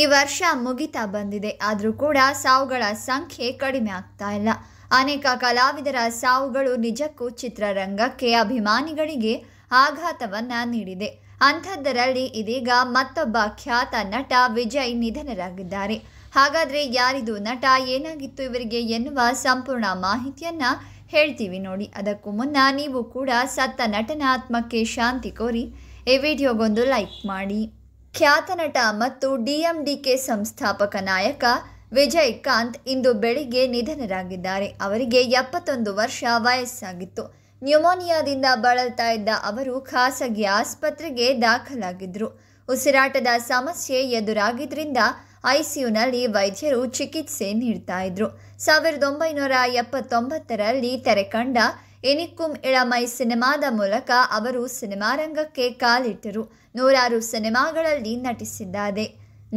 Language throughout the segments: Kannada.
ಈ ವರ್ಷ ಮುಗಿತಾ ಬಂದಿದೆ ಆದರೂ ಕೂಡ ಸಾವುಗಳ ಸಂಖ್ಯೆ ಕಡಿಮೆ ಆಗ್ತಾ ಇಲ್ಲ ಅನೇಕ ಕಲಾವಿದರ ಸಾವುಗಳು ನಿಜಕ್ಕೂ ಚಿತ್ರರಂಗಕ್ಕೆ ಅಭಿಮಾನಿಗಳಿಗೆ ಆಘಾತವನ್ನು ನೀಡಿದೆ ಅಂಥದ್ದರಲ್ಲಿ ಇದೀಗ ಮತ್ತೊಬ್ಬ ಖ್ಯಾತ ನಟ ವಿಜಯ್ ನಿಧನರಾಗಿದ್ದಾರೆ ಹಾಗಾದರೆ ಯಾರಿದು ನಟ ಏನಾಗಿತ್ತು ಇವರಿಗೆ ಎನ್ನುವ ಸಂಪೂರ್ಣ ಮಾಹಿತಿಯನ್ನು ಹೇಳ್ತೀವಿ ನೋಡಿ ಅದಕ್ಕೂ ಮುನ್ನ ನೀವು ಕೂಡ ಸತ್ತ ನಟನ ಆತ್ಮಕ್ಕೆ ಶಾಂತಿ ಕೋರಿ ಈ ವಿಡಿಯೋಗೊಂದು ಲೈಕ್ ಮಾಡಿ ಖ್ಯಾತ ನಟ ಮತ್ತು ಡಿಎಂಡಿಕೆ ಸಂಸ್ಥಾಪಕ ನಾಯಕ ವಿಜಯ್ ಕಾಂತ್ ಇಂದು ಬೆಳಿಗ್ಗೆ ನಿಧನರಾಗಿದ್ದಾರೆ ಅವರಿಗೆ ಎಪ್ಪತ್ತೊಂದು ವರ್ಷ ವಯಸ್ಸಾಗಿತ್ತು ನ್ಯೂಮೋನಿಯಾದಿಂದ ಬಳಲ್ತಾ ಇದ್ದ ಅವರು ಖಾಸಗಿ ಆಸ್ಪತ್ರೆಗೆ ದಾಖಲಾಗಿದ್ದರು ಉಸಿರಾಟದ ಸಮಸ್ಯೆ ಎದುರಾಗಿದ್ದರಿಂದ ಐಸಿಯುನಲ್ಲಿ ವೈದ್ಯರು ಚಿಕಿತ್ಸೆ ನೀಡ್ತಾ ಇದ್ರು ಸಾವಿರದ ಒಂಬೈನೂರ ಎಪ್ಪತ್ತೊಂಬತ್ತರಲ್ಲಿ ತೆರೆಕಂಡ ಎನಿಕ್ಕುಂ ಇಳಮೈ ಸಿನಿಮಾದ ಮೂಲಕ ಅವರು ಸಿನಿಮಾ ರಂಗಕ್ಕೆ ಕಾಲಿಟ್ಟರು ನೂರಾರು ಸಿನಿಮಾಗಳಲ್ಲಿ ನಟಿಸಿದ್ದಾರೆ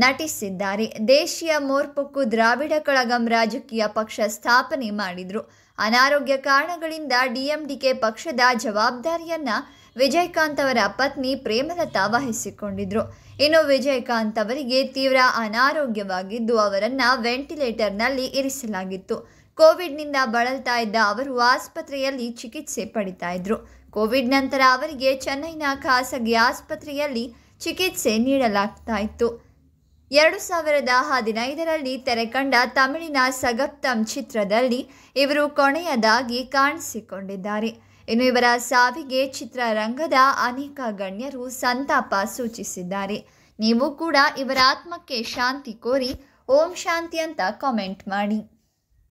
ನಟಿಸಿದ್ದಾರೆ ದೇಶೀಯ ಮೋರ್ಪೊಕ್ಕು ದ್ರಾವಿಡ ಕಳಗಂ ರಾಜಕೀಯ ಪಕ್ಷ ಸ್ಥಾಪನೆ ಮಾಡಿದರು ಅನಾರೋಗ್ಯ ಕಾರಣಗಳಿಂದ ಡಿಎಂಡಿಕೆ ಪಕ್ಷದ ಜವಾಬ್ದಾರಿಯನ್ನ ವಿಜಯಕಾಂತ್ ಅವರ ಪತ್ನಿ ಪ್ರೇಮಲತಾ ವಹಿಸಿಕೊಂಡಿದ್ರು ಇನ್ನು ವಿಜಯಕಾಂತ್ ಅವರಿಗೆ ತೀವ್ರ ಅನಾರೋಗ್ಯವಾಗಿದ್ದು ಅವರನ್ನು ವೆಂಟಿಲೇಟರ್ನಲ್ಲಿ ಇರಿಸಲಾಗಿತ್ತು ಕೋವಿಡ್ನಿಂದ ಬಳಲ್ತಾ ಇದ್ದ ಅವರು ಆಸ್ಪತ್ರೆಯಲ್ಲಿ ಚಿಕಿತ್ಸೆ ಪಡಿತಾ ಇದ್ರು ಕೋವಿಡ್ ನಂತರ ಅವರಿಗೆ ಚೆನ್ನೈನ ಖಾಸಗಿ ಆಸ್ಪತ್ರೆಯಲ್ಲಿ ಚಿಕಿತ್ಸೆ ನೀಡಲಾಗ್ತಾ ಇತ್ತು ಎರಡು ಸಾವಿರದ ಹದಿನೈದರಲ್ಲಿ ತೆರೆಕಂಡ ತಮಿಳಿನ ಸಗಪ್ತಂ ಚಿತ್ರದಲ್ಲಿ ಇವರು ಕೊನೆಯದಾಗಿ ಕಾಣಿಸಿಕೊಂಡಿದ್ದಾರೆ ಇನ್ನು ಇವರ ಸಾವಿಗೆ ಚಿತ್ರರಂಗದ ಅನೇಕ ಗಣ್ಯರು ಸಂತಾಪ ಸೂಚಿಸಿದ್ದಾರೆ ನೀವು ಕೂಡ ಇವರ ಆತ್ಮಕ್ಕೆ ಶಾಂತಿ ಕೋರಿ ಓಂ ಶಾಂತಿ ಅಂತ ಕಾಮೆಂಟ್ ಮಾಡಿ